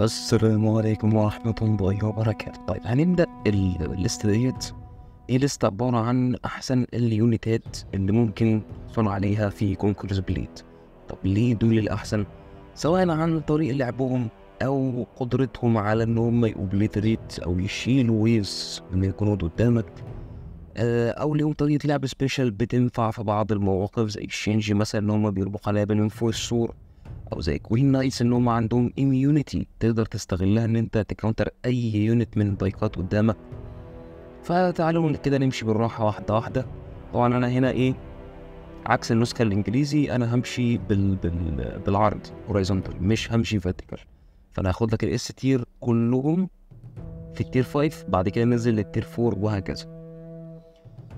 السلام عليكم ورحمة الله وبركاته طيب هنبدأ الليست ديت هي ليست عبارة عن أحسن اليونتات اللي ممكن تحصل عليها في كونكرز بليد طب ليه دول الأحسن؟ سواء عن طريق لعبهم أو قدرتهم على إن هم يأوبليتريت أو يشيلوا ويفز من الجنود قدامك آه، أو ليهم طريقة لعب سبيشال بتنفع في بعض المواقف زي الشينجي مثلا إن هم بيربحوا عليها بينهم فوق السور او زي كوين نايس ان هم عندهم اميونيتي تقدر تستغلها ان انت تكونتر اي يونت من الضيقات قدامك فتعالوا كده نمشي بالراحه واحده واحده طبعا انا هنا ايه عكس النسخه الانجليزي انا همشي بال... بال... بالعرض هورايزونتال مش همشي فيرتيكال فانا هاخد لك الاس تير كلهم في التير 5 بعد كده ننزل للتير 4 وهكذا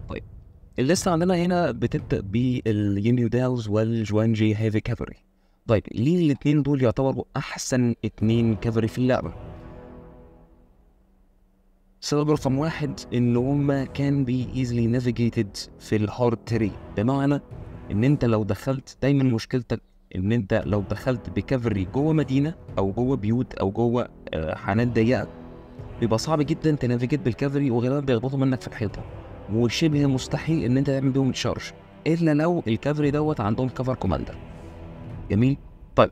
طيب الليسته عندنا هنا بتبدا بالينيو دالز والجوان جي هيفي كافري طيب ليه الاثنين دول يعتبروا احسن اثنين كفري في اللعبه سبب رقم واحد ان هما كان بي ايزلي نافيجيتد في الهارد تري بمعنى ان انت لو دخلت دايما مشكلتك ان انت لو دخلت بكفري جوه مدينه او جوه بيوت او جوه آه، حانات ضيقه بيبقى صعب جدا تنافيجيت بالكفري وغالبا بيخبطوا منك في الحيطه وشبه مستحيل ان انت تعمل بيهم تشارج الا لو الكفري دوت عندهم كفر كوماندر جميل طيب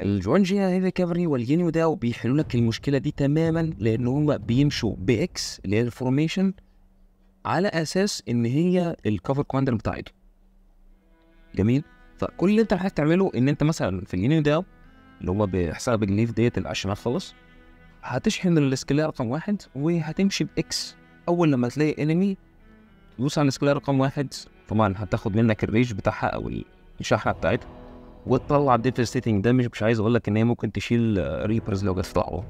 الجونجيا ريكفري والينيو داو بيحلوا لك المشكله دي تماما لان هم بيمشوا باكس اللي هي الفورميشن على اساس ان هي الكفر كوماندر بتاعته جميل فكل اللي انت محتاج تعمله ان انت مثلا في الينيو داو اللي هو بحساب النيف ديت اللي خالص هتشحن السكيلية رقم واحد وهتمشي باكس اول لما تلاقي انمي دوس على السكيلية رقم واحد طبعا هتاخد منك الريج بتاعها او الشحنه بتاعتها وتطلع ديفستيتنج ده مش مش عايز اقول لك ان هي ممكن تشيل ريبرز آه, لو جت في لعبه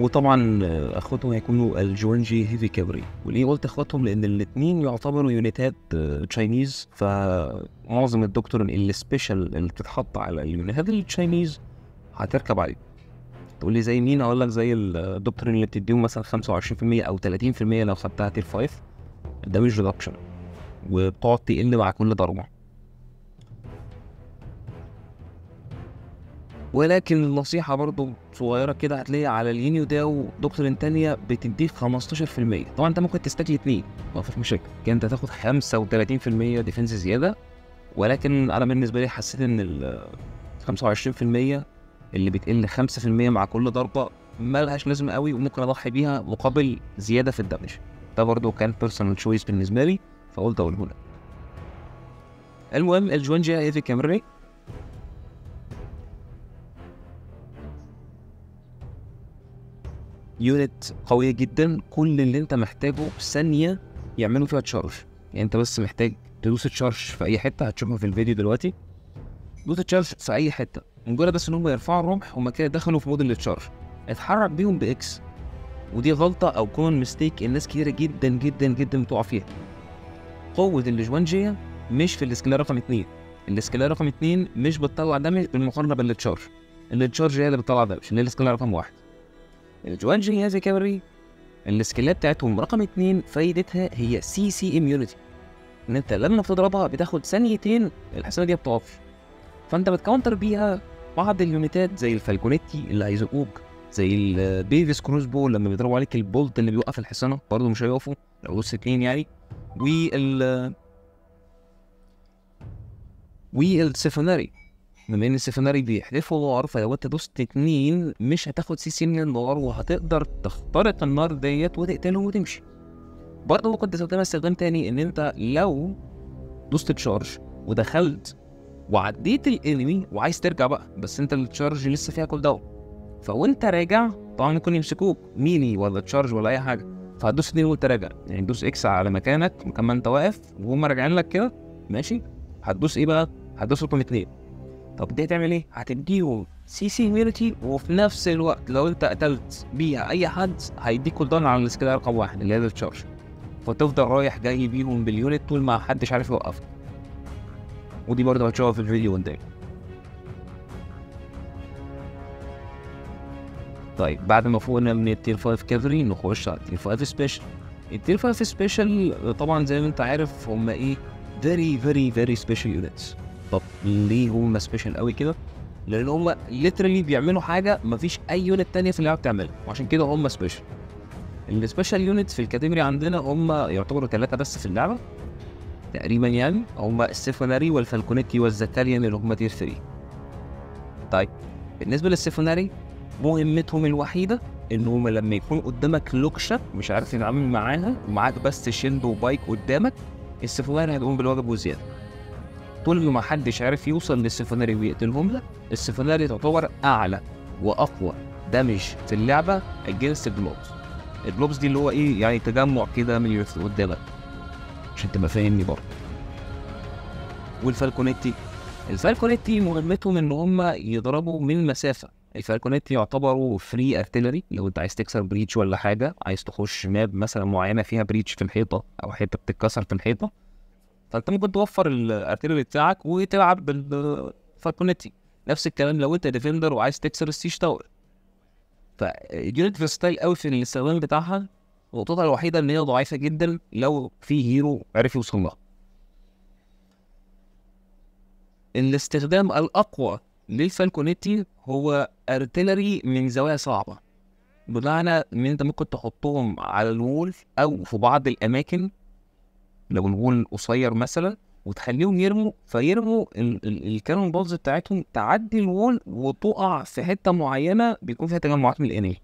وطبعا آه, اخواتهم هيكونوا الجورنجي هيفي كابري وليه قلت اخواتهم لان الاثنين يعتبروا يونيتات آه, تشاينيز فمعظم الدكتور السبيشال اللي بتتحط على اليونيتات التشاينيز هتركب عليه تقول لي زي مين اقول لك زي الدكتور اللي بتديهم مثلا 25% او 30% لو خدتها تير 5 ده مش ريدكشن وبتقعد تقل مع كل ضربه ولكن النصيحة برضو صغيرة كده هتلاقي على الينيو داو دكتور تانية بتديك 15% طبعا انت ممكن تستكلي اتنين فيش مشاكل كان انت تاخد 35% ديفنس زيادة ولكن انا بالنسبة لي حسيت ان ال 25% اللي بتقل 5% مع كل ضربه مالهاش لازمه قوي وممكن اضحي بيها مقابل زياده في الدمج ده برضو كان بيرسونال تشويس بالنسبه لي فقلت اقوله لك المهم الجوانجا هيفي إيه كامري يونت قوية جدا كل اللي انت محتاجه ثانية يعملوا فيها تشارج يعني انت بس محتاج تدوس تشارج في اي حتة هتشوفها في الفيديو دلوقتي دوس تشارج في اي حتة مجرد بس ان هم يرفعوا الرمح هم كده دخلوا في مود التشارج اتحرك بيهم باكس ودي غلطه او كومن ميستيك الناس كتير جدا جدا جدا بتقع فيها قوه اللجوانجيه مش في السكيل رقم 2 السكيل رقم 2 مش بتطلع دمج بالمقارنه بالتشارج التشارج هي اللي بتطلع دمج اللي هي رقم 1 الجوانجي هذا كابري السكيلات بتاعتهم رقم 2 فايدتها هي سي سي اميونيتي ان انت لما بتضربها بتاخد ثانيتين الحصانه دي بتقفش فانت بتكونتر بيها بعض اليونتات زي الفالكونيتي اللي اوك زي البيفيس كروز بول لما بيضربوا عليك البولت اللي بيوقف الحصانه برضه مش هيقفوا لو دوس اتنين يعني وال والسيفوناري بما ان السيفوناري بيحذفوا نار فلو انت دوست اتنين مش هتاخد سي سي من النار وهتقدر تخترق النار ديت وتقتلهم وتمشي برضه ممكن تستخدمها استخدام تاني ان انت لو دوست تشارج ودخلت وعديت الانمي وعايز ترجع بقى بس انت التشارج لسه فيها كل ده فوانت راجع طبعا يكون يمسكوك ميني ولا تشارج ولا اي حاجه فهتدوس دي وانت راجع يعني دوس اكس على مكانك مكان ما انت واقف وهم راجعين لك كده ماشي هتدوس ايه بقى هتدوس رقم اثنين طب دي هتعمل ايه هتديهم سي سي ميلتي وفي نفس الوقت لو انت قتلت بيها اي حد هيديك كول داون على السكيل رقم واحد اللي هي التشارج فتفضل رايح جاي بيهم باليونت طول ما حدش عارف يوقفك ودي برضه هتشوفها في الفيديو قدام طيب بعد ما فوقنا من التير 5 كافري نخش على التير 5 سبيشال التير 5 سبيشال طبعا زي ما انت عارف هم ايه فيري فيري فيري سبيشال يونتس طب ليه هم سبيشال قوي كده لان هم ليترالي بيعملوا حاجه مفيش اي يونت تانية في اللعبه بتعملها وعشان كده هم سبيشال السبيشال يونتس في الكاتيجوري عندنا هم يعتبروا ثلاثه بس في اللعبه تقريبا يعني هم السيفوناري والفالكونيتي والزاتاريان اللي هم تير 3 طيب بالنسبه للسيفوناري مهمتهم الوحيده ان هم لما يكون قدامك لوكشه مش عارف تتعامل معاها ومعاك بس شيلد وبايك قدامك السيفوناري هتقوم بالواجب وزياده طول ما حدش عارف يوصل للسيفوناري ويقتلهم لك السيفوناري تعتبر اعلى واقوى دامج في اللعبه اجينست بلوبز البلوبز دي اللي هو ايه يعني تجمع كده من قدامك عشان تبقى فاهمني برضه والفالكونيتي الفالكونيتي مهمتهم ان هم يضربوا من مسافه الفالكونيتي يعتبروا فري ارتيلري لو انت عايز تكسر بريتش ولا حاجه عايز تخش ماب مثلا معينه فيها بريتش في الحيطه او حته بتتكسر في الحيطه فانت ممكن توفر الارتيلري بتاعك وتلعب بالفالكونيتي نفس الكلام لو انت ديفندر وعايز تكسر السيش تاور فاليونت فيرستايل قوي في الاستخدام بتاعها نقطتها الوحيده ان هي ضعيفه جدا لو في هيرو عرف يوصل لها الاستخدام الاقوى للفالكونيتي هو ارتلري من زوايا صعبه بمعنى ان انت ممكن تحطهم على الوول او في بعض الاماكن لو الوول قصير مثلا وتخليهم يرموا فيرموا الكانون بولز بتاعتهم تعدي الوول وتقع في حته معينه بيكون فيها تجمعات من ميلانيه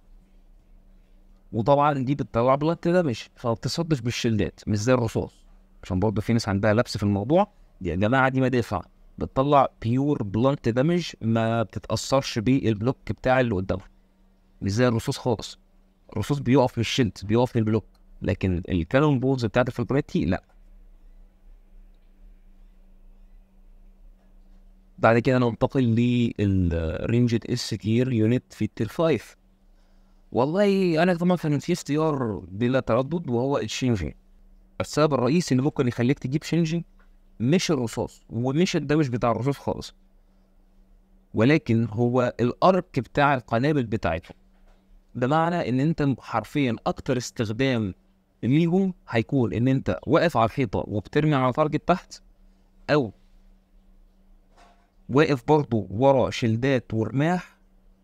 وطبعا دي بتطلع بلاد دامج فما بتصدش بالشلدات مش زي الرصاص عشان برضه في ناس عندها لبس في الموضوع يا جماعه دي مدافع بتطلع بيور بلانت دامج ما بتتاثرش بالبلوك بتاع اللي قدامها مش زي الرصاص خالص الرصاص بيقف في الشلت بيقف في البلوك لكن الكانون بولز بتاعت الفلبريتي لا بعد كده ننتقل للرينجد اس جير يونت في التير 5 والله انا طبعا كان في اختيار بلا تردد وهو الشينجي السبب الرئيسي اللي ممكن يخليك تجيب شينجي مش الرصاص ومش الدمج بتاع الرصاص خالص ولكن هو الارك بتاع القنابل بتاعته بمعنى ان انت حرفيا اكتر استخدام ليهم هيكون ان انت واقف على الحيطه وبترمي على تارجت تحت او واقف برضه ورا شلدات ورماح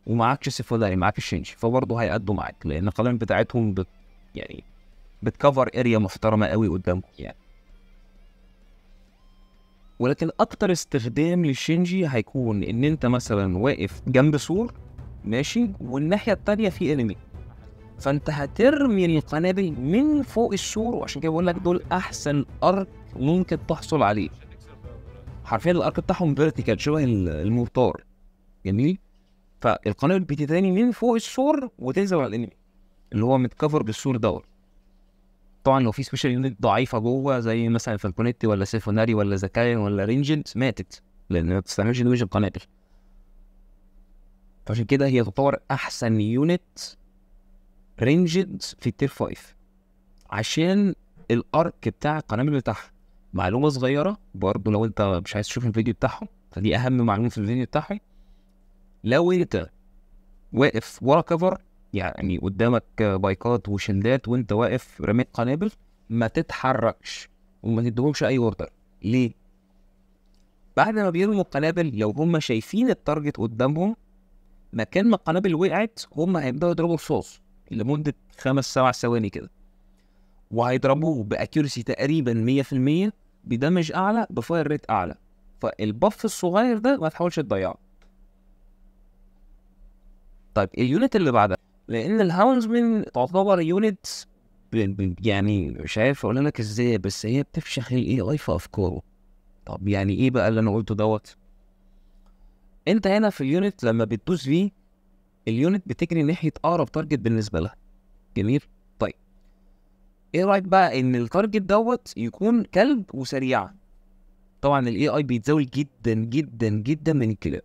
ومعاكش سيفولاري معاك الشنش فبرضه هيأدوا معاك لان القلم بتاعتهم بت يعني بتكفر اريا محترمه قوي قدامهم يعني ولكن اكتر استخدام للشنجي هيكون ان انت مثلا واقف جنب سور ماشي والناحيه الثانيه في انمي فانت هترمي القنابل من فوق السور وعشان كده بقول لك دول احسن ارك ممكن تحصل عليه حرفيا الارك بتاعهم فيرتيكال شبه المورتار جميل فالقناه تاني من فوق السور وتنزل على الانمي اللي هو متكفر بالسور دوت طبعا لو في سبيشال يونت ضعيفه جوه زي مثلا فالكونيتي ولا سيفوناري ولا زكاين ولا رينجن ماتت لان ما بتستعملش دمج القنابل فعشان كده هي تطور احسن يونت رينجد في التير 5 عشان الارك بتاع القنابل بتاعها معلومه صغيره برضو لو انت مش عايز تشوف الفيديو بتاعهم فدي اهم معلومه في الفيديو بتاعهم لو انت واقف ورا كفر يعني قدامك بايكات وشندات وانت واقف رميت قنابل ما تتحركش وما تديهمش اي اوردر ليه بعد ما بيرموا القنابل لو هم شايفين التارجت قدامهم مكان ما القنابل وقعت هم هيبداوا يضربوا رصاص لمده خمس سبع ثواني كده وهيضربوه باكيورسي تقريبا 100% بدمج اعلى بفاير ريت اعلى فالبف الصغير ده ما تحاولش تضيعه طيب إيه اليونت اللي بعدها لان الهاونزمن تعتبر يونت يعني مش عارف اقول لك ازاي بس هي بتفشخ الاي اي في افكاره طب يعني ايه بقى اللي انا قلته دوت انت هنا في اليونت لما بتدوس فيه اليونت بتجري ناحيه اقرب تارجت بالنسبه لها جميل طيب ايه رايك بقى ان التارجت دوت يكون كلب وسريع طبعا الاي اي بيتزاول جدا جدا جدا من الكلاب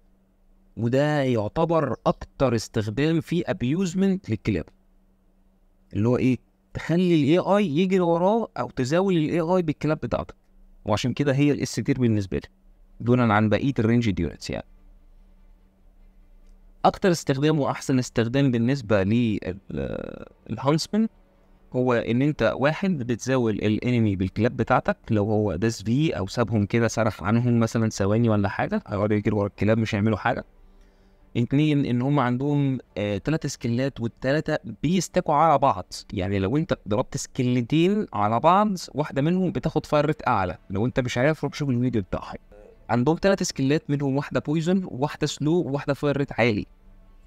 وده يعتبر اكتر استخدام فيه ابيوزمنت للكلاب اللي هو ايه تخلي الاي اي يجري وراه او تزاول الاي اي بالكلاب بتاعتك وعشان كده هي الاس تير بالنسبه لي دونا عن بقيه الرينج ديونتس يعني اكتر استخدام واحسن استخدام بالنسبه للهانسمان هو ان انت واحد بتزاول الانمي بالكلاب بتاعتك لو هو داس بيه او سابهم كده سرح عنهم مثلا ثواني ولا حاجه هيقعدوا يجروا ورا الكلاب مش هيعملوا حاجه اثنين ان هم عندهم ثلاث آه سكيلات والثلاثه بيستكوا على بعض يعني لو انت ضربت سكيلتين على بعض واحده منهم بتاخد فاير ريت اعلى لو انت مش عارف روح شوف الفيديو بتاعها عندهم ثلاث سكيلات منهم واحده بويزن وواحده سلو وواحده فاير ريت عالي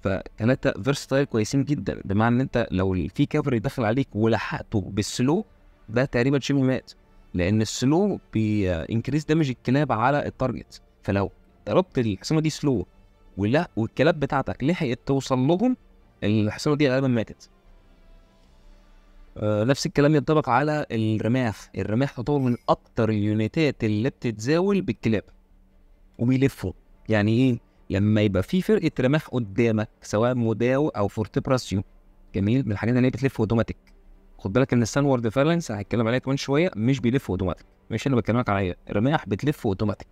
فثلاثه فيرستايل كويسين جدا بمعنى ان انت لو في كفر داخل عليك ولحقته بالسلو ده تقريبا شبه مات لان السلو بينكريز دامج الكلاب على التارجت فلو ضربت الحصانه دي سلو ولا والكلاب بتاعتك لحقت توصل لهم الحصانه دي غالبا ماتت آه نفس الكلام ينطبق على الرماح الرماح تطور من اكتر اليونيتات اللي بتتزاول بالكلاب وبيلفوا يعني ايه لما يبقى في فرقه رماح قدامك سواء موداو او فورتبراسيو جميل من الحاجات اللي هي بتلف اوتوماتيك خد بالك ان السانورد فالانس هنتكلم عليها كمان شويه مش بيلف اوتوماتيك مش انا بكلمك عليها الرماح بتلف اوتوماتيك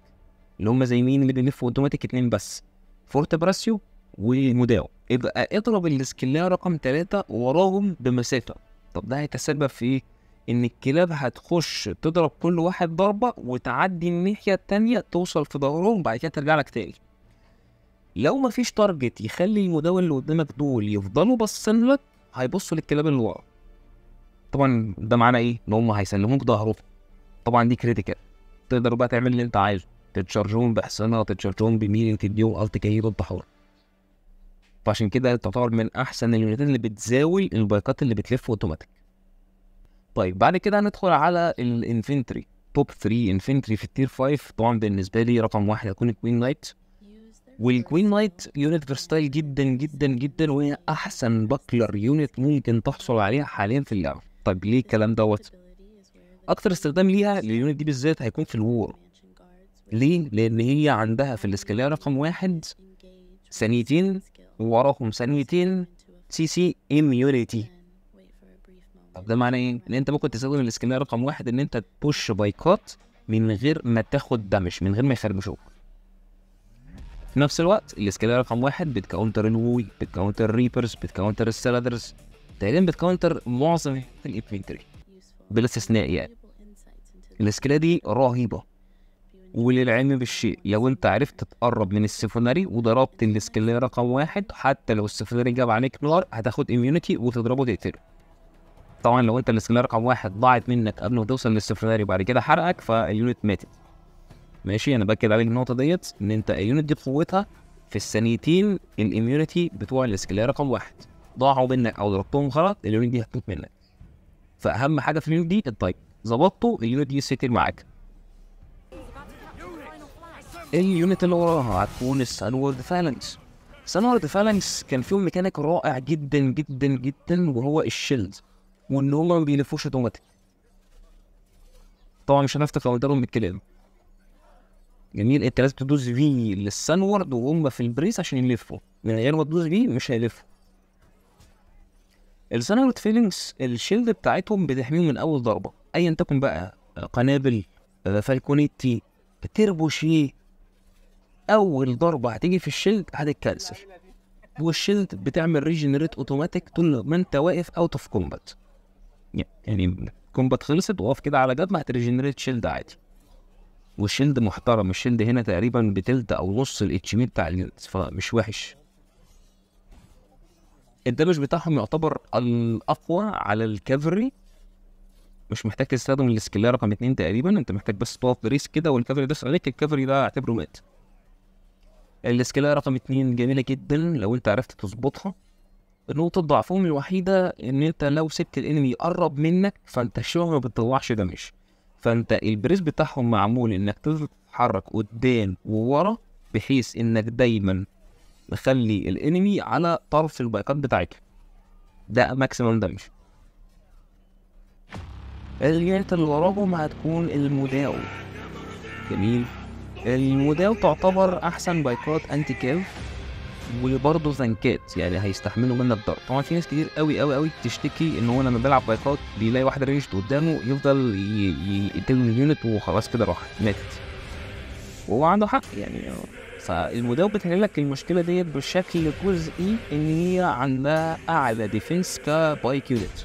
اللي هم زي مين اللي بيلفوا اوتوماتيك اتنين بس فورت براسيو وموداو يبقى اضرب الاسكلايه رقم ثلاثة وراهم بمسافة طب ده هيتسبب في ايه؟ ان الكلاب هتخش تضرب كل واحد ضربة وتعدي الناحية التانية توصل في ظهرهم وبعد كده ترجع لك تاني لو مفيش تارجت يخلي المداو اللي قدامك دول يفضلوا باصين لك هيبصوا للكلاب اللي ورا طبعا ده معناه ايه؟ ان هم هيسلموك ظهرهم طبعا دي كريتيكال تقدر بقى تعمل اللي انت عايزه تتشارجون بحصانها تتشارجون بمين تديهم الت كي ضد فعشان كده تعتبر من احسن اليونتات اللي بتزاول البايكات اللي بتلف اوتوماتيك طيب بعد كده هندخل على الانفنتري توب 3 انفنتري في التير 5 طبعا بالنسبه لي رقم واحد هيكون الكوين نايت والكوين نايت يونت فيرستايل جدا جدا جدا وهي احسن باكلر يونت ممكن تحصل عليها حاليا في اللعبه طيب ليه الكلام دوت اكتر استخدام ليها لليونت دي بالذات هيكون في الوور ليه؟ لأن هي عندها في الإسكالية رقم واحد ثانيتين ووراهم ثانيتين سي سي اميونيتي طب ده معناه ايه؟ ان انت ممكن تستخدم الإسكالية رقم واحد ان انت تبوش بايكات من غير ما تاخد دمج من غير ما يخربشوك في نفس الوقت الإسكالية رقم واحد بتكاونتر الوي بتكاونتر الريبرز بتكاونتر السلادرز تقريبا بتكاونتر معظم بلا بالاستثناء يعني الإسكالية دي رهيبة وللعلم بالشيء لو انت عرفت تقرب من السيفوناري وضربت السكيلية رقم واحد حتى لو السيفوناري جاب عليك نار هتاخد اميونيتي وتضربه تقتله طبعا لو انت السكيلية رقم واحد ضاعت منك قبل ما توصل للسيفوناري وبعد كده حرقك فاليونت ماتت ماشي انا باكد عليك النقطه ديت ان انت اليونت دي قوتها في الثانيتين الاميونيتي بتوع السكيلية رقم واحد ضاعوا منك او ضربتهم غلط اليونت دي هتموت منك فاهم حاجه في اليونت دي الطيب ظبطته اليونت دي سيتر معاك ايه اليونت اللي وراها هتكون السانورد فالانس وورد فالانس كان فيهم ميكانيك رائع جدا جدا جدا وهو الشيلد وان هما ما بيلفوش اوتوماتيك طبعا مش هنفتح كاونترهم بالكلام جميل انت لازم تدوس في للسانورد وهم في البريس عشان يلفوا من غير ما تدوس في مش هيلفوا السانورد فيلينجز الشيلد بتاعتهم بتحميهم من اول ضربه ايا تكن بقى قنابل آه، فالكونيتي تربو اول ضربه هتيجي في الشيلد هتتكنسل والشيلد بتعمل ريجنريت اوتوماتيك طول ما انت واقف اوت اوف كومبات يعني كومبات خلصت واقف كده على جنب هتريجنريت شيلد عادي والشيلد محترم الشيلد هنا تقريبا بتلت او نص الاتش بي بتاع اليونتس فمش وحش الدمج بتاعهم يعتبر الاقوى على الكافري مش محتاج تستخدم السكيل رقم اتنين تقريبا انت محتاج بس تقف بريس كده والكافري ده عليك الكافري ده اعتبره مات السكيلة رقم اتنين جميله جدا لو انت عرفت تظبطها نقطة ضعفهم الوحيدة إن أنت لو سبت الإنمي يقرب منك فأنت الشوكة ما بتطلعش دمج فأنت البريس بتاعهم معمول إنك تفضل تتحرك قدام وورا بحيث إنك دايما مخلي الإنمي على طرف البايكات بتاعتك ده ماكسيمم دمج الجهات اللي وراهم هتكون المداو جميل الموديل تعتبر احسن بايكات انتي كيف وبرضه زنكات يعني هيستحملوا منك الضرب طبعا في ناس كتير قوي قوي قوي بتشتكي ان هو لما بيلعب بايكات بيلاقي واحده رينجد قدامه يفضل يقتله اليونت وخلاص كده راح ماتت وهو عنده حق يعني فالموديل بتحل لك المشكله ديت بشكل جزئي ان هي عندها اعلى ديفنس كبايك يونت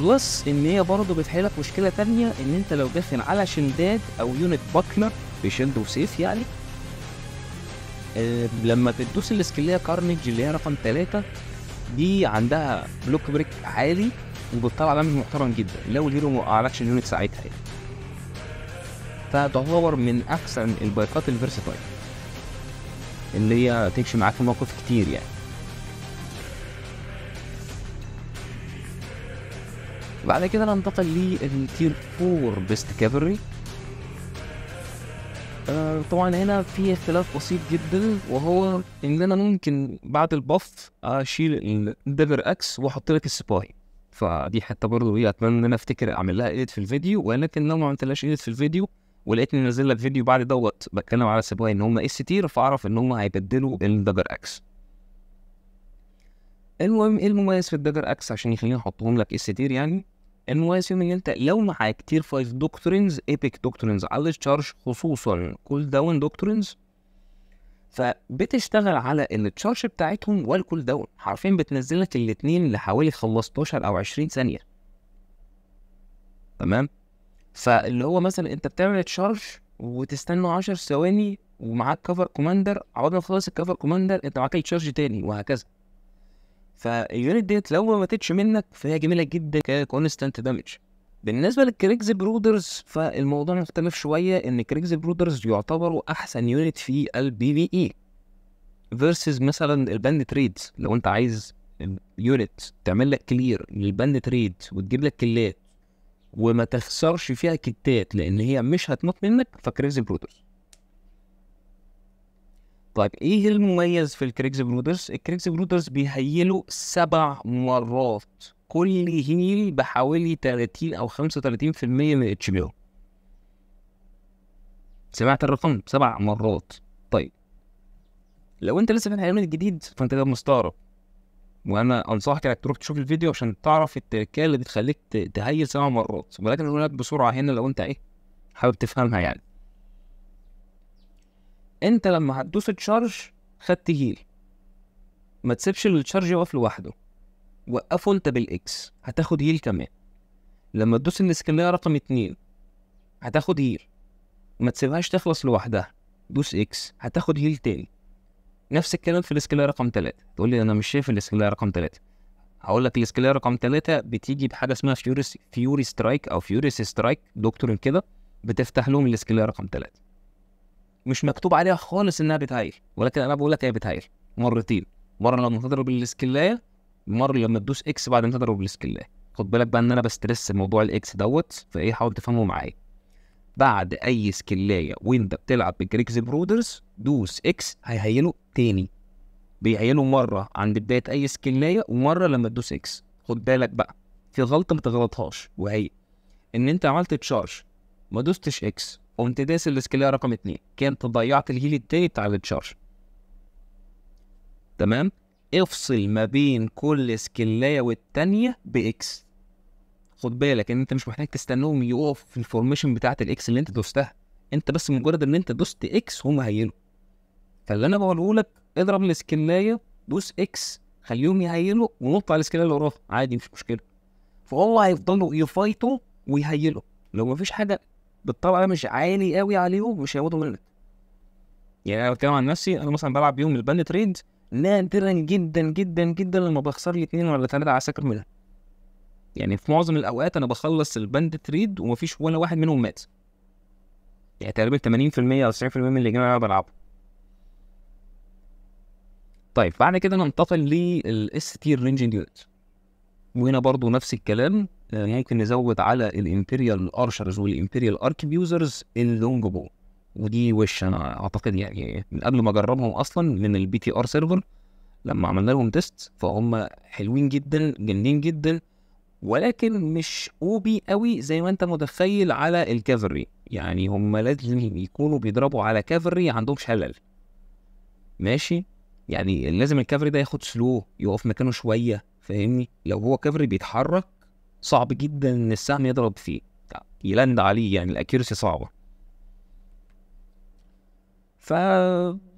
بلس ان هي برضه بتحل لك مشكله تانية ان انت لو داخل على شنداد او يونت باكلر بشيلد وسيف يعني أه لما تدوس الاسكليه كارنج اللي هي رقم ثلاثة دي عندها بلوك بريك عالي وبتطلع دمج محترم جدا لو الهيرو ما وقعلكش اليونت ساعتها يعني فتعتبر من احسن البايكات الفيرساتايل اللي هي تمشي معاك في مواقف كتير يعني بعد كده ننتقل للتير 4 بيست كافري آه طبعا هنا في اختلاف بسيط جدا وهو ان انا ممكن بعد البف اشيل الدبر اكس واحط لك السباي فدي حته برضه ايه اتمنى ان انا افتكر اعمل لها ايديت في الفيديو ولكن لو ما عملتلهاش ايديت في الفيديو ولقيتني نازل لك فيديو بعد دوت بتكلم على سباي ان هم اس تير فاعرف ان هم هيبدلوا الدبر اكس المهم ايه المميز في الدجر اكس عشان يخليني احطهم لك اس تير يعني ان واي سي انت لو معاك تير فايف دوكترينز ايبك دوكترينز على التشارج خصوصا كول داون دوكترينز فبتشتغل على التشارج بتاعتهم والكول داون حرفيا بتنزل لك الاثنين لحوالي 15 او 20 ثانيه تمام فاللي هو مثلا انت بتعمل تشارج وتستنى 10 ثواني ومعاك كفر كوماندر عوض ما تخلص الكفر كوماندر انت معاك تشارج تاني وهكذا فاليونت ديت لو ما ماتتش منك فهي جميله جدا ككونستانت دامج بالنسبه للكريكز برودرز فالموضوع مختلف شويه ان كريكز برودرز يعتبروا احسن يونت في البي في اي فيرسز مثلا الباند تريدز لو انت عايز يونت تعمل لك كلير للباند تريد وتجيب لك كلات وما تخسرش فيها كتات لان هي مش هتموت منك فكريكز برودرز طيب ايه المميز في الكريكز برودرز؟ الكريكز برودرز بيهيلوا سبع مرات كل هيل بحوالي 30 او 35% من اتش بي او سمعت الرقم سبع مرات طيب لو انت لسه في الحيوان الجديد فانت كده مستغرب وانا انصحك انك تروح تشوف الفيديو عشان تعرف التركيه اللي بتخليك تهيل سبع مرات ولكن اقول لك بسرعه هنا لو انت ايه حابب تفهمها يعني انت لما هتدوس تشارج خدت هيل ما تسيبش التشارج يقف لوحده وقفه انت بالاكس هتاخد هيل كمان لما تدوس الاسكلية رقم اتنين هتاخد هيل ما تسيبهاش تخلص لوحدها دوس اكس هتاخد هيل تاني نفس الكلام في الاسكلية رقم تلاتة تقول لي انا مش شايف الاسكلية رقم تلاتة هقول لك الاسكلية رقم تلاتة بتيجي بحاجة اسمها فيوري فيوري سترايك او فيوريس سترايك دكتور كده بتفتح لهم الاسكلية رقم تلاتة مش مكتوب عليها خالص انها بتهيل ولكن انا بقول لك هي بتهيل مرتين مره لما تضرب السكلايه مره لما تدوس اكس بعد ما تضرب السكلايه خد بالك بقى ان انا بسترس موضوع الاكس دوت فايه حاول تفهمه معايا بعد اي سكلايه وانت بتلعب بالجريكز برودرز دوس اكس هيهيله تاني بيعينه مره عند بدايه اي سكلايه ومره لما تدوس اكس خد بالك بقى في غلطه ما تغلطهاش وهي ان انت عملت تشارج ما دوستش اكس قمت داس السكيلية رقم اتنين كانت ضيعت الهيل التاني بتاع التشارج تمام افصل ما بين كل سكلاية والتانية بإكس خد بالك ان انت مش محتاج تستنوهم يقفوا في الفورميشن بتاعة الإكس اللي انت دوستها انت بس مجرد ان انت دوست إكس هم هيلوا فاللي انا بقوله لك اضرب السكلاية دوس إكس خليهم يهيلوا ونط على السكيلة اللي وراها عادي مش مشكلة فهو هيفضلوا يفايتوا ويهيلوا لو مفيش حاجة بالطلعه مش عالي قوي عليهم مش هيموتوا منك يعني انا بتكلم عن نفسي انا مثلا بلعب بيهم البند تريد نادرا جدا جدا جدا لما بخسر لي اثنين ولا ثلاثه سكر منها يعني في معظم الاوقات انا بخلص البند تريد ومفيش ولا واحد منهم مات يعني تقريبا 80% او 90% من اللي اللي انا بلعبه طيب بعد كده ننتقل للاس تير رينج ديوت وهنا برضو نفس الكلام آه، ممكن نزود على الامبريال ارشرز والامبريال اركبيوزرز اللونج بو ودي وش انا اعتقد يعني من قبل ما اجربهم اصلا من البي تي ار سيرفر لما عملنا لهم تيست فهم حلوين جدا جنين جدا ولكن مش اوبي قوي زي ما انت متخيل على الكافري يعني هم لازم يكونوا بيضربوا على كافري عندهم شلل ماشي يعني لازم الكافري ده ياخد سلو يقف مكانه شويه فاهمني لو هو كافري بيتحرك صعب جدا ان السهم يضرب فيه يلند عليه يعني الاكيرسي صعبه ف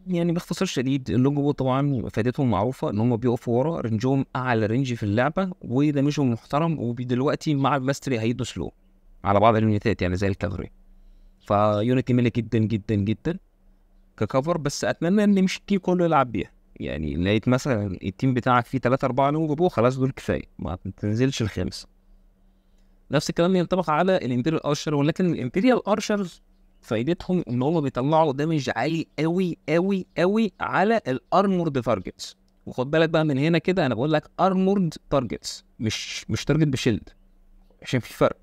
يعني باختصار شديد اللونج اللونجو طبعا فائدتهم معروفه ان هم بيقفوا ورا رنجهم اعلى رنج في اللعبه ودمجهم محترم ودلوقتي مع الماستري هيدوا سلو على بعض اليونتات يعني زي الكافري فيونت جميله جدا جدا جدا ككفر بس اتمنى ان مش التيم كله يلعب بيها يعني لقيت مثلا التيم بتاعك فيه 3 4 لونج بو خلاص دول كفايه ما تنزلش الخمسه نفس الكلام ينطبق على الامبيريال ارشر ولكن الامبيريال ارشر فايدتهم ان هم بيطلعوا دامج عالي قوي قوي قوي على الارمورد تارجتس وخد بالك بقى من هنا كده انا بقول لك ارمورد تارجتس مش مش تارجت بشيلد عشان في فرق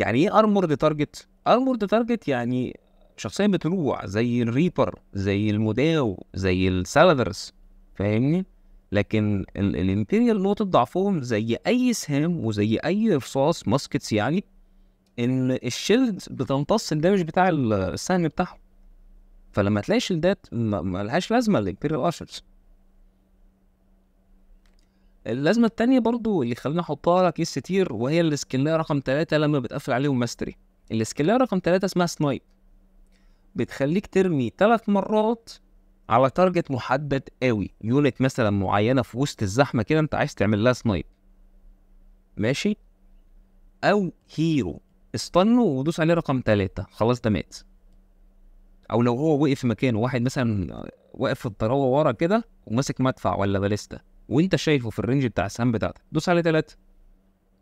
يعني ايه ارمورد تارجت ارمورد تارجت يعني شخصيه بتروع زي الريبر زي المداو زي السالادرز فاهمني لكن الامبيريال نقطه ضعفهم زي اي سهام وزي اي رصاص ماسكتس يعني ان الشيلد بتمتص الدمج بتاع السهم بتاعهم فلما تلاقي شيلدات ملهاش لازمه الامبيريال اشرز اللازمه التانية برضو اللي خلينا احطها لك كيس ستير وهي السكلايه رقم تلاتة لما بتقفل عليهم ماستري السكلايه رقم تلاتة اسمها سنايب بتخليك ترمي ثلاث مرات على تارجت محدد قوي يونت مثلا معينه في وسط الزحمه كده انت عايز تعمل لها سنايب ماشي او هيرو استنوا ودوس عليه رقم ثلاثة خلاص ده مات او لو هو وقف في مكانه واحد مثلا واقف في الطراوه ورا كده وماسك مدفع ولا باليستا وانت شايفه في الرينج بتاع السهام بتاعتك دوس عليه ثلاثة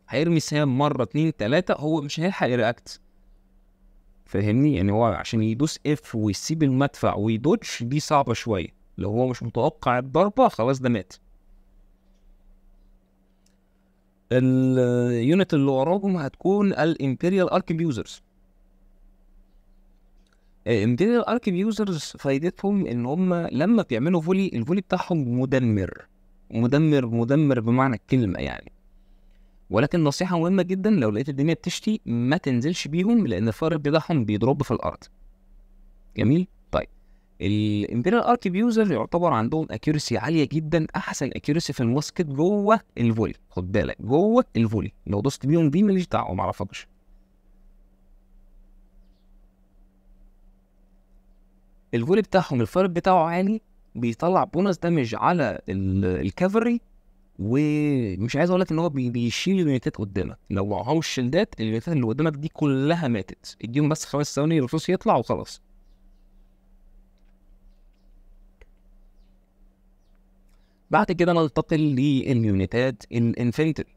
هيرمي سهام مره اتنين تلاته هو مش هيلحق يرياكت فاهمني يعني هو عشان يدوس اف ويسيب المدفع ويدوج دي صعبه شويه لو هو مش متوقع الضربه خلاص ده مات اليونت اللي وراهم هتكون الامبيريال اركيبيوزرز الامبيريال اركيبيوزرز فايدتهم ان هم لما بيعملوا فولي الفولي بتاعهم مدمر مدمر مدمر بمعنى الكلمه يعني ولكن نصيحه مهمه جدا لو لقيت الدنيا بتشتي ما تنزلش بيهم لان الفار بتاعهم بيضرب في الارض جميل طيب الامبيريال ارك بيوزر يعتبر عندهم اكيرسي عاليه جدا احسن اكيرسي في الواسكت جوه الفولي خد بالك جوه الفولي لو دوست بيهم دي ماليش دعوه معرفكش الفولي بتاعهم الفارق بتاعه عالي بيطلع بونص دامج على الكافري ومش عايز اقول لك ان هو بيشيل اليونتات قدامك لو معهمش شيلدات اليونتات اللي قدامك دي كلها ماتت اديهم بس خمس ثواني الرصاص يطلع وخلاص بعد كده ننتقل لليونتات الانفنتري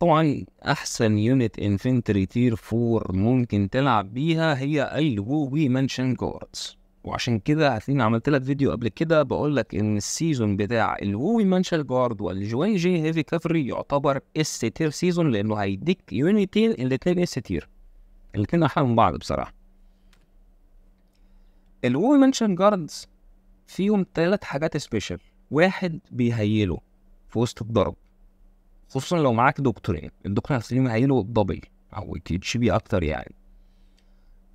طبعا احسن يونت انفنتري تير 4 ممكن تلعب بيها هي الووي مانشن جاردز وعشان كده هتلاقيني عملت لك فيديو قبل كده بقول لك ان السيزون بتاع مانشال جارد والجوين جي هيفي كافري يعتبر اس تير سيزون لانه هيديك يونيتين الاتنين اس تير الاتنين احلى من بعض بصراحه مانشال جاردز فيهم تلات حاجات سبيشال واحد بيهيله في وسط الضرب خصوصا لو معاك دكتورين الدكتور هتلاقيه مهيله دبل او بي اكتر يعني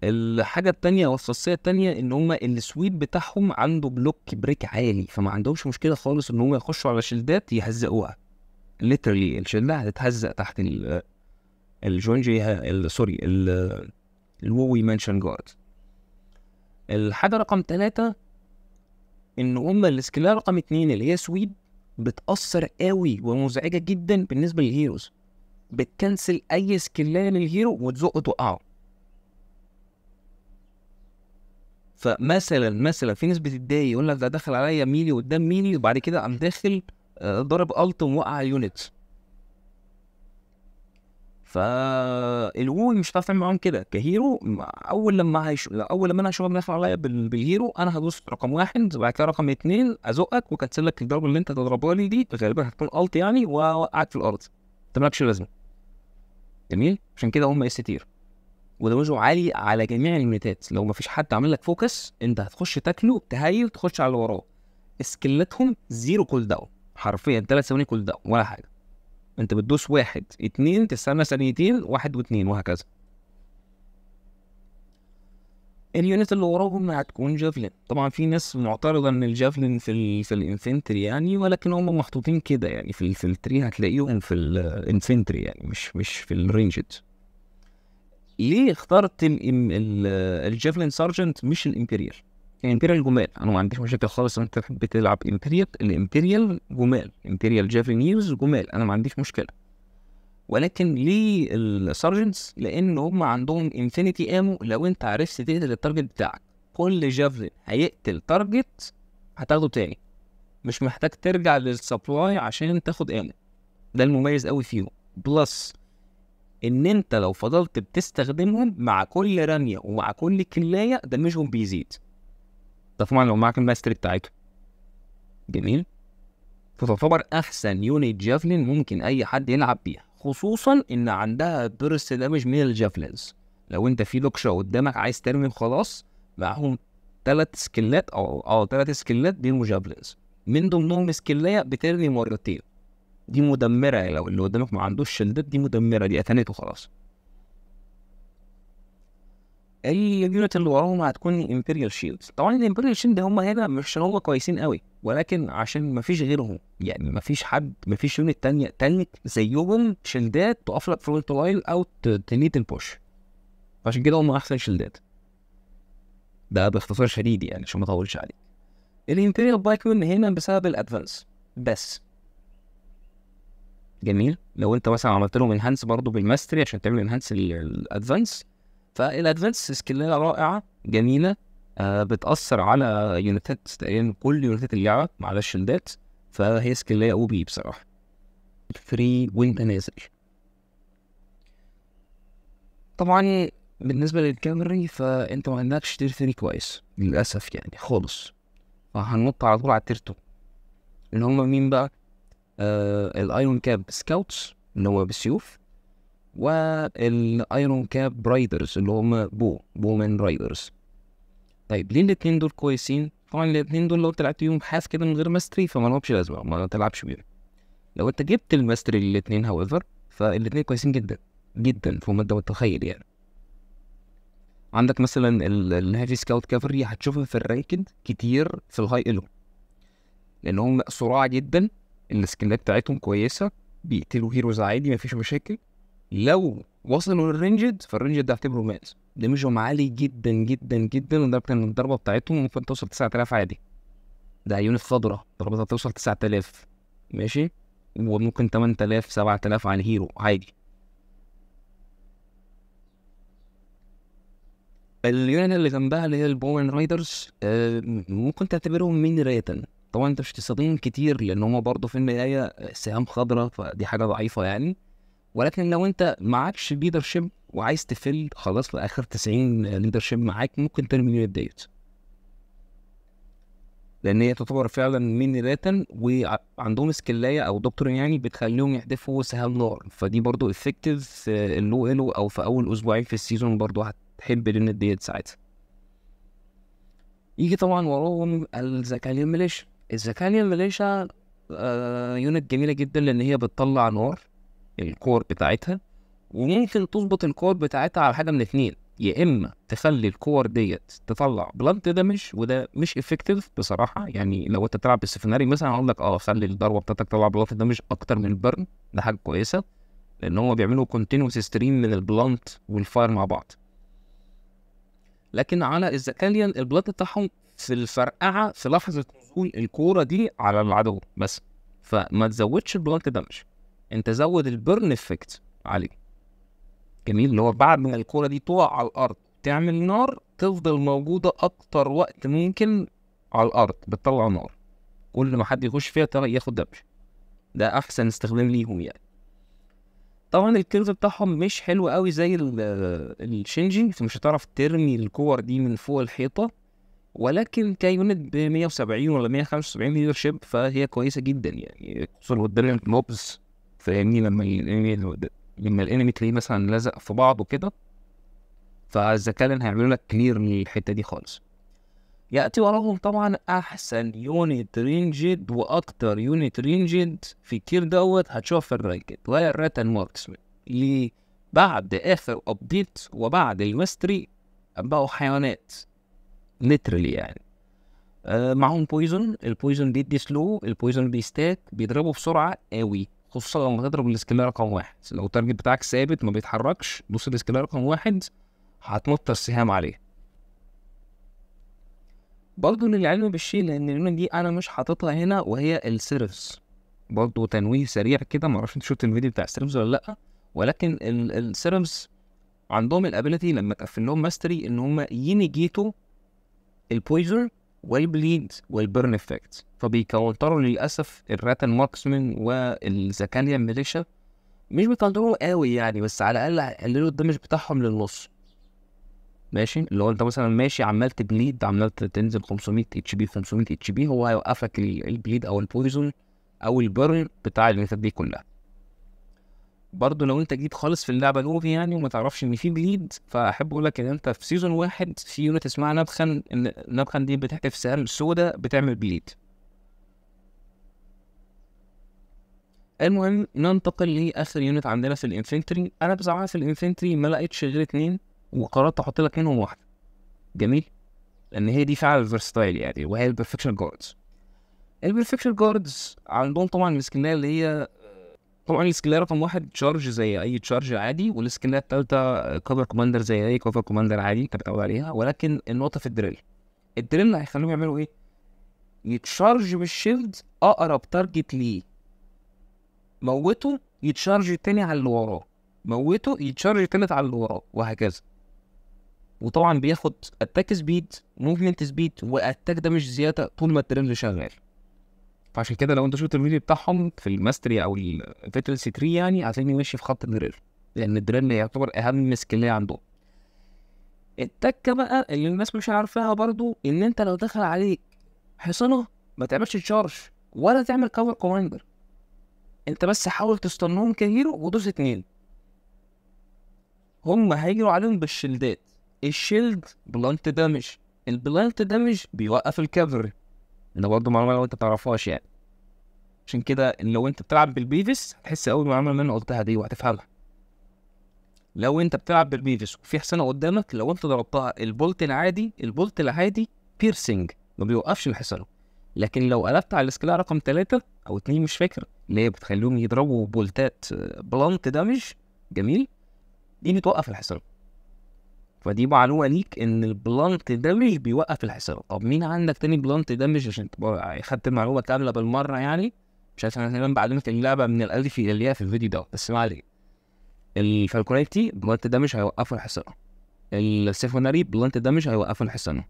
الحاجة التانية أو الخاصية التانية إن هما السويد بتاعهم عنده بلوك بريك عالي فما عندهمش مشكلة خالص إن هما يخشوا على شلدات يهزقوها ليترلي الشلة هتتهزق تحت ال الجونجي سوري الووي مانشن جارد الحاجة رقم تلاتة إن هما السكيلة رقم اتنين اللي هي سويد بتأثر قوي ومزعجة جدا بالنسبة للهيروز بتكنسل أي سكيلة للهيرو وتزقه توقعه فمثلا مثلا في ناس بتتضايق يقول لك ده دخل عليا ميلي قدام ميلي وبعد كده قام داخل آه، ضرب الت وموقع اليونت فالوي مش هتعرف تعمل معاهم كده كهيرو اول لما هيش... اول لما انا هشوفك داخل عليا بالهيرو انا هدوس رقم واحد وبعد كده رقم اتنين ازقك لك الضربه اللي انت هتضربها لي دي غالبا هتكون الت يعني واوقعك في الارض انت مالكش لازمه جميل عشان كده هم اس تير ودمجه عالي على جميع اليونتات لو مفيش حد عامل لك فوكس انت هتخش تاكله تهيل تخش على اللي وراه سكلتهم زيرو كول داون حرفيا ثلاث ثواني كول داون ولا حاجه انت بتدوس واحد اتنين تستنى ثانيتين واحد واتنين وهكذا اليونت اللي وراهم هتكون جافلين طبعا في ناس معترضه ان الجافلين في الـ في الانفنتري يعني ولكن هم محطوطين كده يعني في ال في التري هتلاقيهم في الانفنتري يعني مش مش في الرينجد ليه اخترت الجافلين سارجنت مش الامبريال؟ يعني الامبريال جمال انا ما عنديش مشاكل خالص انت تحب تلعب امبريال الامبريال جمال امبريال جافلين يوز جمال انا ما عنديش مشكله ولكن ليه السارجنتس لان هم عندهم انفينيتي امو لو انت عرفت تقتل التارجت بتاعك كل جافلين هيقتل تارجت هتاخده تاني مش محتاج ترجع للسبلاي عشان تاخد امو ده المميز قوي فيهم بلس ان انت لو فضلت بتستخدمهم مع كل رميه ومع كل كلايه دمجهم بيزيد ده طبعا لو معاك الماستري بتاعته جميل فتعتبر احسن يونت جافلين ممكن اي حد يلعب بيها خصوصا ان عندها بيرس دامج من الجافلينز لو انت في لوكشا قدامك عايز ترمي خلاص معاهم ثلاث سكيلات او اه ثلاث سكيلات بيرموا جافلينز من ضمنهم سكيلايه بترمي مرتين دي مدمره لو اللي قدامك ما عندوش شيلدات دي مدمره دي اتنته خلاص اليونت اللي وراهم هتكون الامبريال شيلدز طبعا الامبريال شيلد هم هنا مش هم كويسين قوي ولكن عشان مفيش غيرهم يعني مفيش حد مفيش يونت تانية تانية زيهم شيلدات تقف لك فرونت لاين او تنيت البوش عشان كده هم احسن شيلدات ده باختصار شديد يعني عشان ما اطولش عليك الامبريال بايكون هنا بسبب الادفانس بس جميل لو انت مثلا عملت لهم انهانس برضه بالماستري عشان تعمل انهانس للادفانس فالادفانس سكيلات رائعه جميله آه بتاثر على يونتات تقريبا كل يونتات اللعبه على الشندات فهي سكيلات او بي بصراحه فري وانت نازل طبعا بالنسبه للكامري فانت ما عندكش تير 3 كويس للاسف يعني خالص فهننط على طول على التير 2 اللي هم مين بقى آه الايرون كاب سكاوتس اللي هو بالسيوف والايرون كاب رايدرز اللي هم بو بومن رايدرز طيب ليه الاتنين دول كويسين طبعا الاتنين دول لو انت لعبت بيهم حاس كده من غير ماستري فما لهمش لازمه ما تلعبش بيهم لو انت جبت الماستري للاتنين هاويفر فالاتنين كويسين جدا جدا فوق ما انت متخيل يعني عندك مثلا الهيفي سكاوت كافري هتشوفها في الرانكد كتير في الهاي الو لان هم سرعه جدا السكنات بتاعتهم كويسه بيقتلوا هيروز عادي مفيش مشاكل لو وصلوا للرينجد فالرينجد ده اعتبره مات دمجهم عالي جدا جدا جدا لدرجه ان الضربه بتاعتهم ممكن توصل 9000 عادي ده عيون الخضرة ضربتها توصل 9000 ماشي وممكن 8000 7000 على الهيرو عادي اليونان اللي جنبها اللي هي البومن رايدرز آه، ممكن تعتبرهم مين رايتن طبعا انت مش هتصطدم كتير لان هما برضه في النهايه سهام خضراء فدي حاجه ضعيفه يعني ولكن لو انت معكش ليدر شيب وعايز تفل خلاص في اخر 90 ليدر شيب معاك ممكن ترمي ديت لان هي تعتبر فعلا ميني راتن وعندهم سكلايه او دكتور يعني بتخليهم يحدفوا سهام نار فدي برضو افكتيف اللو الو او في اول اسبوعين في السيزون برضو هتحب لين ديت ساعتها يجي طبعا وراهم الذكاء الميليشيا الزكانيا مليشة آه يونت جميلة جدا لأن هي بتطلع نار الكور بتاعتها وممكن تظبط الكور بتاعتها على حاجة من اثنين يا إما تخلي الكور ديت تطلع بلانت دامج وده مش افكتيف بصراحة يعني لو أنت بتلعب بالسفناري مثلا هقول لك أه خلي الضربة بتاعتك تطلع بلانت دامج أكتر من البرن ده حاجة كويسة لأن هو بيعملوا كونتينوس ستريم من البلانت والفاير مع بعض لكن على الزكاليان البلانت بتاعهم في الفرقعة في لحظة وصول الكوره دي على العدو بس فما تزودش البلانت دامج انت زود البرن افكت عليه جميل اللي هو بعد ما الكوره دي تقع على الارض تعمل نار تفضل موجوده اكتر وقت ممكن على الارض بتطلع نار كل ما حد يخش فيها ياخد دمج ده احسن استخدام ليهم يعني طبعا الكيرف بتاعهم مش حلو قوي زي الشينجي فمش هتعرف ترمي الكور دي من فوق الحيطه ولكن كيونت ب 170 ولا 175 ليدر شيب فهي كويسه جدا يعني خصوصا قدام الموبز فاهمني لما الانمي لما الانمي تلاقيه مثلا لزق في بعضه كده فالذكاء هيعملوا لك كلير للحته دي خالص ياتي وراهم طبعا احسن يونت رينجد واكتر يونت رينجد في كير دوت هتشوف في الرانكد وهي الراتن ماركس اللي بعد اخر ابديت وبعد الماستري بقوا حيوانات ليترلي يعني آه معاهم بويزون البويزون بيدي سلو البويزون بيستاك بيضربوا بسرعه قوي خصوصا لما تضرب السكيل رقم واحد لو التارجت بتاعك ثابت ما بيتحركش دوس السكيل رقم واحد هتنط السهام عليه برضه للعلم بالشيء لان الريمه دي انا مش حاططها هنا وهي السيرفس برضه تنويه سريع كده معرفش انت شفت الفيديو بتاع السيرفس ولا لا ولكن السيرفس عندهم الابيلتي لما تقفل لهم ماستري ان هم ينيجيتوا البويزر والبليد والبرن افكت فبيكونتروا للاسف الراتن ماكسمن والزكانيا ميليشيا مش بيكونتروا قوي يعني بس على الاقل قللوا الدمج بتاعهم للنص ماشي اللي هو انت مثلا ماشي عمال تبليد عمال تنزل 500 اتش بي 500 اتش بي هو هيوقفك البليد او البويزون او البرن بتاع الميثود دي كلها برضه لو انت جديد خالص في اللعبه نوفي يعني وما تعرفش ان في بليد فاحب اقول لك ان انت في سيزون واحد في يونت اسمها نبخن النبخن دي بتحتف سهم سودا بتعمل بليد المهم ننتقل لاخر يونت عندنا في الانفنتري انا بصراحه في الانفنتري ما لقيتش غير اتنين وقررت احط لك منهم واحده جميل لان هي دي فعلا الفيرستايل يعني وهي البرفكشن جاردز البرفكشن جاردز عندهم طبعا السكنيه اللي هي طبعا السكيل رقم واحد تشارج زي اي تشارج عادي والسكيل الثالثه آه، كفر كوماندر زي اي كفر كوماندر عادي انت متعود عليها ولكن النقطه في الدريل الدريل هيخليهم يعملوا ايه؟ يتشارج بالشيلد اقرب تارجت ليه موته يتشارج تاني على اللي وراه موته يتشارج تالت على اللي وراه وهكذا وطبعا بياخد اتاك سبيد موفمنت سبيد واتاك ده مش زياده طول ما الدريل شغال فعشان كده لو انت شفت الفيديو بتاعهم في الماستري او الفيتل سي 3 يعني عايزين يمشي في خط الدرير لان الدرير يعتبر اهم سكيليه عندهم التكه بقى اللي الناس مش عارفاها برضو ان انت لو دخل عليك حصانه ما تعملش تشارج ولا تعمل كفر كوماندر انت بس حاول تستنهم كهيرو ودوس اتنين هم هيجروا عليهم بالشيلدات الشيلد بلانت دامج البلانت دامج بيوقف الكفر ده برضه معلومه لو انت تعرفهاش يعني عشان كده لو انت بتلعب بالبيفس هتحس اول معلومه اللي انا قلتها دي وهتفهمها لو انت بتلعب بالبيفس وفي حصانه قدامك لو انت ضربتها البولت العادي البولت العادي بيرسنج ما بيوقفش الحصانه لكن لو قلبت على السكيلا رقم ثلاثة او اتنين مش فاكر اللي هي بتخليهم يضربوا بولتات بلانت آه، دامج جميل دي بتوقف الحصانه فدي معلومه ليك ان البلانت دامج بيوقف الحصان طب مين عندك تاني بلانت دامج عشان تبقى خدت المعلومه كامله بالمره يعني مش عارف انا بعدين بعلمك اللعبه من الالف الى الياء في الفيديو ده بس ما عليك الفالكونيتي بلانت دامج هيوقفوا الحصان السيفوناري بلانت دامج هيوقفوا الحصان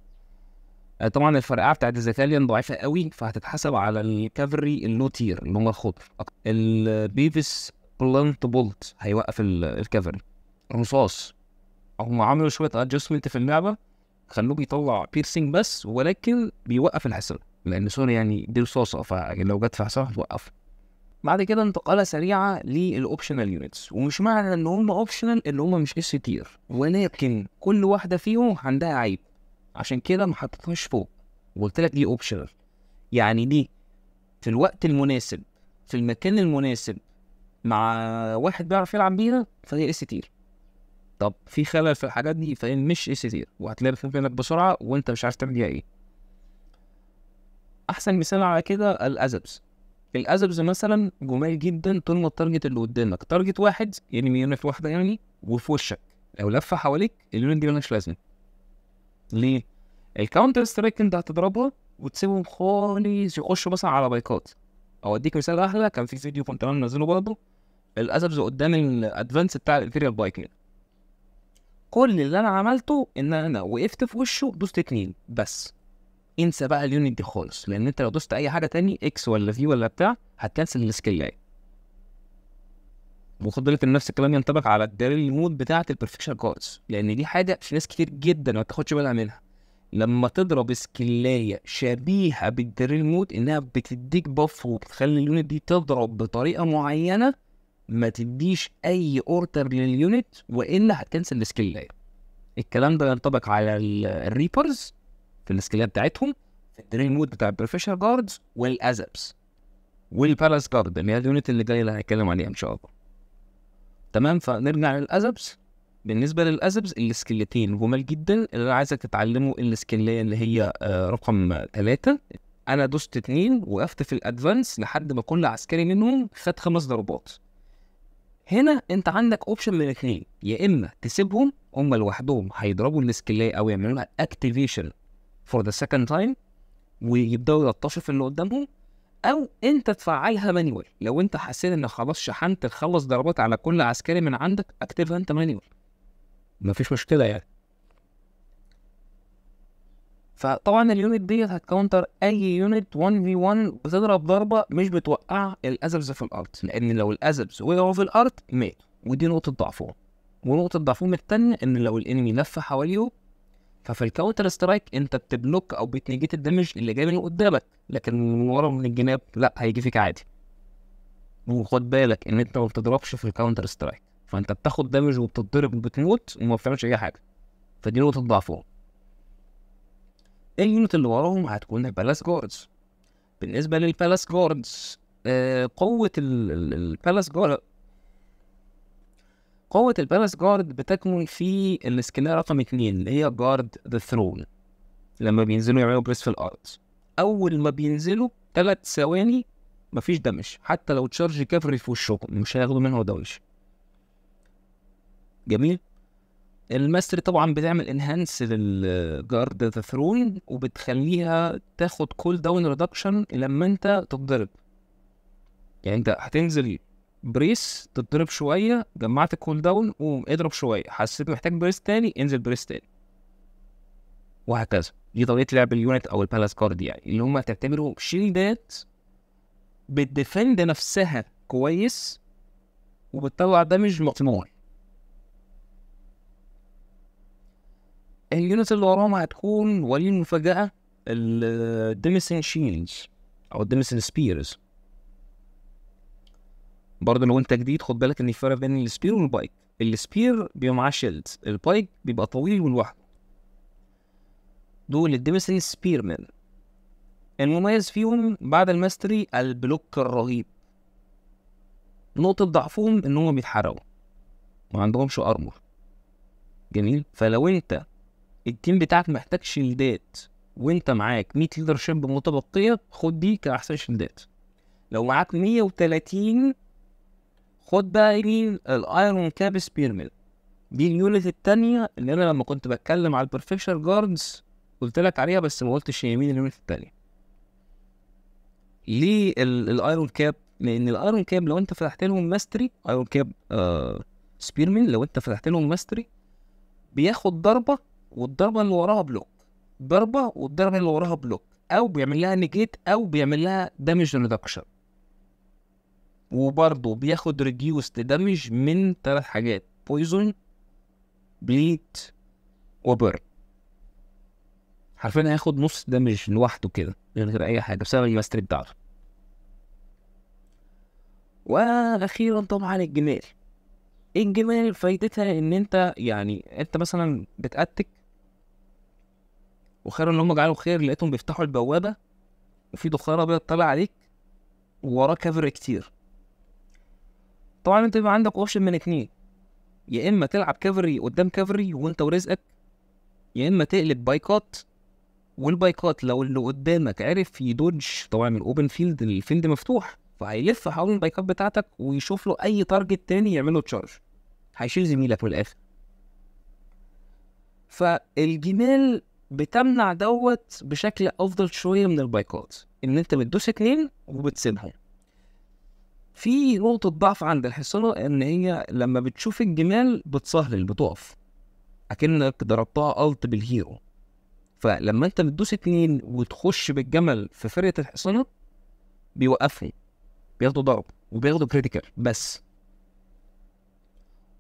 آه، طبعا الفرقعه بتاعت الزيتاليان ضعيفه قوي فهتتحسب على الكافري اللو تير اللي هم الخضر البيفس بلانت بولت هيوقف الكافري رصاص هم عملوا شويه ادجستمنت في اللعبه خلوه بيطلع بيرسينج بس ولكن بيوقف الحصان لان سوني يعني دي رصاصه فلو جت في حصان هتوقف بعد كده انتقاله سريعه للاوبشنال يونتس ومش معنى ان هم اوبشنال ان هم مش اس تير ولكن كل واحده فيهم عندها عيب عشان كده ما حطيتهاش فوق وقلت لك دي اوبشنال يعني دي في الوقت المناسب في المكان المناسب مع واحد بيعرف يلعب بيها فهي اس تير طب في خلل في الحاجات دي فإن مش اس كتير وهتلاقي في منك بسرعه وانت مش عارف تعمل ايه احسن مثال على كده الازبس الازبز مثلا جميل جدا طول ما التارجت اللي قدامك تارجت واحد يعني ميونت واحده يعني وفي وشك لو لف حواليك اليونت دي مالهاش لازمه ليه الكاونتر سترايك انت هتضربها وتسيبهم خالص يخشوا مثلا على بايكات او اديك مثال احلى كان في فيديو كنت منزله برضه الازبز قدام الادفانس بتاع الامبيريال بايك كل اللي انا عملته ان انا وقفت في وشه دوست اتنين بس انسى بقى اليونت دي خالص لان انت لو دوست اي حاجه تاني اكس ولا في ولا بتاع هتكنسل السكلايه وخد بالك ان نفس الكلام ينطبق على الدليل مود بتاعت البرفكشن كاردز لان دي حاجه في ناس كتير جدا ما بتاخدش بالها منها لما تضرب سكلايه شبيهه بالدريل مود انها بتديك بف وبتخلي اليونت دي تضرب بطريقه معينه ما تديش اي اوردر لليونت والا هتكنسل السكيل الكلام ده ينطبق على الريبرز في السكيلات بتاعتهم في الدرين مود بتاع البروفيشنال جاردز والازبس والبالاس جارد اللي هي اليونت اللي جاي اللي هنتكلم عليها ان شاء الله تمام فنرجع للازبس بالنسبه للأزبز السكيلتين جمال جدا اللي انا عايزك تتعلمه السكيليه اللي هي آه، رقم ثلاثة انا دوست اتنين وقفت في الادفانس لحد ما كل عسكري منهم خد خمس ضربات هنا انت عندك اوبشن من الاثنين يا اما تسيبهم هم لوحدهم هيضربوا السكلايه او يعملوا لها اكتيفيشن فور ذا سكند تايم ويبداوا يلطشوا في اللي قدامهم او انت تفعلها مانيوال لو انت حسيت ان خلاص شحنت تخلص ضربات على كل عسكري من عندك اكتفها انت مانيوال مفيش مشكله يعني فطبعا اليونت ديت هتكونتر اي يونت 1 في 1 بتضرب ضربه مش بتوقع الازلز في الارض لان لو الازلز وقعوا في الارض ماتوا ودي نقطه ضعفهم ونقطه ضعفهم الثانيه ان لو الانمي لف حواليه ففي الكاونتر سترايك انت بتبلوك او بتنيجيت الدمج اللي جاي من قدامك لكن من ورا من الجناب لا هيجي فيك عادي وخد بالك ان انت ما بتضربش في الكاونتر سترايك فانت بتاخد دمج وبتضرب وبتموت وما بتعملش اي حاجه فدي نقطه ضعفهم اليونت اللي وراهم هتكون البالاس جاردز بالنسبه للبالاس جاردز آه قوه البالاس جارد قوة البالاس جارد بتكمن في السكيلية رقم اتنين اللي هي جارد ذا ثرون لما بينزلوا يعملوا بريس في الأرض أول ما بينزلوا تلات ثواني مفيش دمج حتى لو تشارج كفري في وشهم مش هياخدوا منه دمج جميل الماستري طبعا بتعمل انهانس للجارد ذا ثرون وبتخليها تاخد كول داون ريدكشن لما انت تتضرب يعني انت هتنزل بريس تتضرب شويه جمعت الكول داون قوم اضرب شويه حسيت محتاج بريس تاني انزل بريس تاني وهكذا دي طريقه لعب اليونت او البالاس كارد يعني اللي هم تعتبروا شيلدات بتديفند نفسها كويس وبتطلع دامج مقنوع اليونت اللي وراهم هتكون ولي المفاجأة الديميسن شيلز أو الديميسن سبيرز برضه لو أنت جديد خد بالك إن الفرق بين السبير والبايك السبير بيبقى معاه شيلز البايك بيبقى طويل ولوحده دول الديميسن سبيرمن المميز فيهم بعد الماستري البلوك الرهيب نقطة ضعفهم إن هما بيتحرقوا ما عندهمش أرمور جميل فلو أنت التيم بتاعك محتاج شيلدات وانت معاك 100 ليدر شيب متبقيه خد دي كاحسن شيلدات لو معاك 130 خد بقى دي الايرون كاب سبيرمل دي اليونت التانية اللي انا لما كنت بتكلم على البرفكشر جاردز قلت لك عليها بس ما قلتش هي مين اليونت التانية ليه الايرون كاب لان الايرون كاب لو انت فتحت لهم ماستري ايرون كاب آه سبيرمن لو انت فتحت لهم ماستري بياخد ضربه والضربه اللي وراها بلوك ضربه والضربه اللي وراها بلوك او بيعمل لها نيجيت او بيعمل لها دامج ريدكشن وبرضه بياخد ريديوس دامج من ثلاث حاجات بويزون بليت وبر حرفيا هياخد نص دامج لوحده كده من غير اي حاجه بسبب الماستر بتاعته واخيرا طبعا الجمال الجمال فايدتها ان انت يعني انت مثلا بتأتك وخير ان هم جعلوا خير لقيتهم بيفتحوا البوابه وفي دخان ابيض طالع عليك ووراه كفر كتير طبعا انت بيبقى عندك اوبشن من اتنين يا اما تلعب كفري قدام كفري وانت ورزقك يا اما تقلب بايكات والبايكات لو اللي قدامك عرف يدوج طبعا من الاوبن فيلد الفيلد مفتوح فهيلف حوالين البايكات بتاعتك ويشوف له اي تارجت تاني يعمله تشارج هيشيل زميلك من الاخر فالجمال بتمنع دوت بشكل افضل شويه من البايكات ان انت بتدوس اتنين وبتسيبهم في نقطة ضعف عند الحصانة إن هي لما بتشوف الجمال بتسهل بتقف أكنك ضربتها ألت بالهيرو فلما أنت بتدوس اتنين وتخش بالجمل في فرقة الحصانة بيوقفهم بياخدوا ضرب وبياخدوا كريتيكال بس